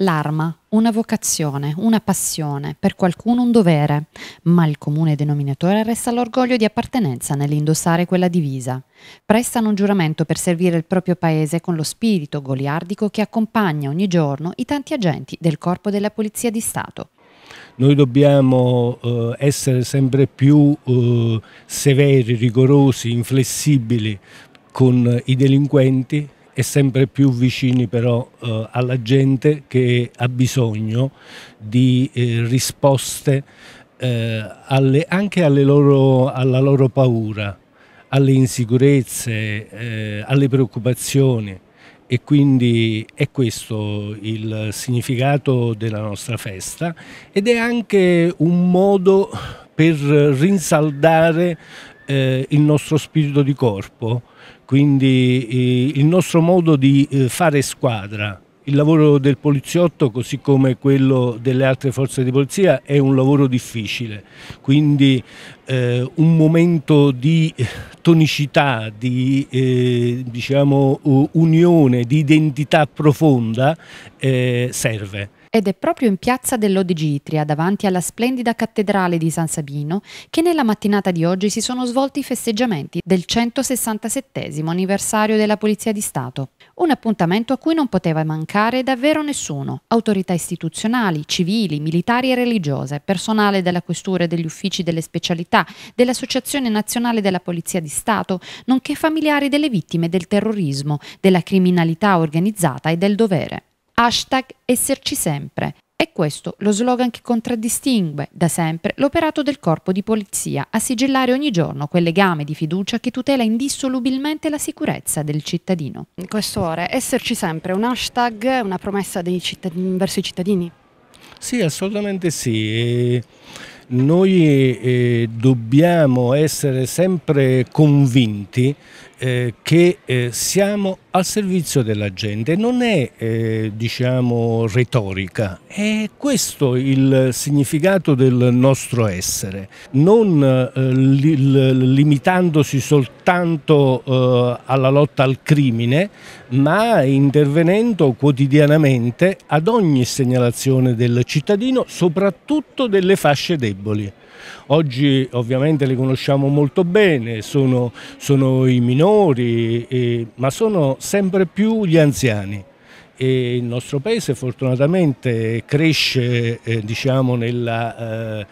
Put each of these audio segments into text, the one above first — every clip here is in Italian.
L'arma, una vocazione, una passione, per qualcuno un dovere, ma il comune denominatore resta l'orgoglio di appartenenza nell'indossare quella divisa. Prestano un giuramento per servire il proprio paese con lo spirito goliardico che accompagna ogni giorno i tanti agenti del Corpo della Polizia di Stato. Noi dobbiamo eh, essere sempre più eh, severi, rigorosi, inflessibili con i delinquenti e sempre più vicini però eh, alla gente che ha bisogno di eh, risposte eh, alle, anche alle loro, alla loro paura, alle insicurezze, eh, alle preoccupazioni e quindi è questo il significato della nostra festa ed è anche un modo per rinsaldare eh, il nostro spirito di corpo, quindi eh, il nostro modo di eh, fare squadra. Il lavoro del poliziotto, così come quello delle altre forze di polizia, è un lavoro difficile, quindi eh, un momento di tonicità, di eh, diciamo, unione, di identità profonda eh, serve. Ed è proprio in piazza dell'Odigitria, davanti alla splendida cattedrale di San Sabino, che nella mattinata di oggi si sono svolti i festeggiamenti del 167 anniversario della Polizia di Stato. Un appuntamento a cui non poteva mancare davvero nessuno, autorità istituzionali, civili, militari e religiose, personale della questura e degli uffici delle specialità, dell'Associazione Nazionale della Polizia di Stato, nonché familiari delle vittime del terrorismo, della criminalità organizzata e del dovere. Hashtag esserci sempre. È questo lo slogan che contraddistingue da sempre l'operato del corpo di polizia a sigillare ogni giorno quel legame di fiducia che tutela indissolubilmente la sicurezza del cittadino. In questo Questore, esserci sempre un hashtag, una promessa verso i cittadini? Sì, assolutamente sì. Noi eh, dobbiamo essere sempre convinti eh, che eh, siamo al servizio della gente. Non è, eh, diciamo, retorica, è questo il significato del nostro essere, non eh, li, limitandosi soltanto eh, alla lotta al crimine, ma intervenendo quotidianamente ad ogni segnalazione del cittadino, soprattutto delle fasce deboli. Oggi ovviamente le conosciamo molto bene, sono, sono i minori, e, ma sono sempre più gli anziani. E il nostro paese fortunatamente cresce eh, diciamo, nell'età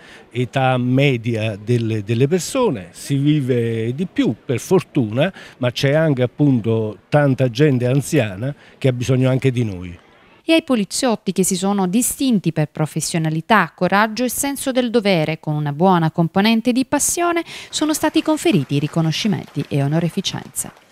eh, media delle, delle, persone, si vive di più per fortuna, ma c'è anche appunto tanta gente anziana che ha bisogno anche di noi. E ai poliziotti che si sono distinti per professionalità, coraggio e senso del dovere, con una buona componente di passione, sono stati conferiti riconoscimenti e onoreficenze.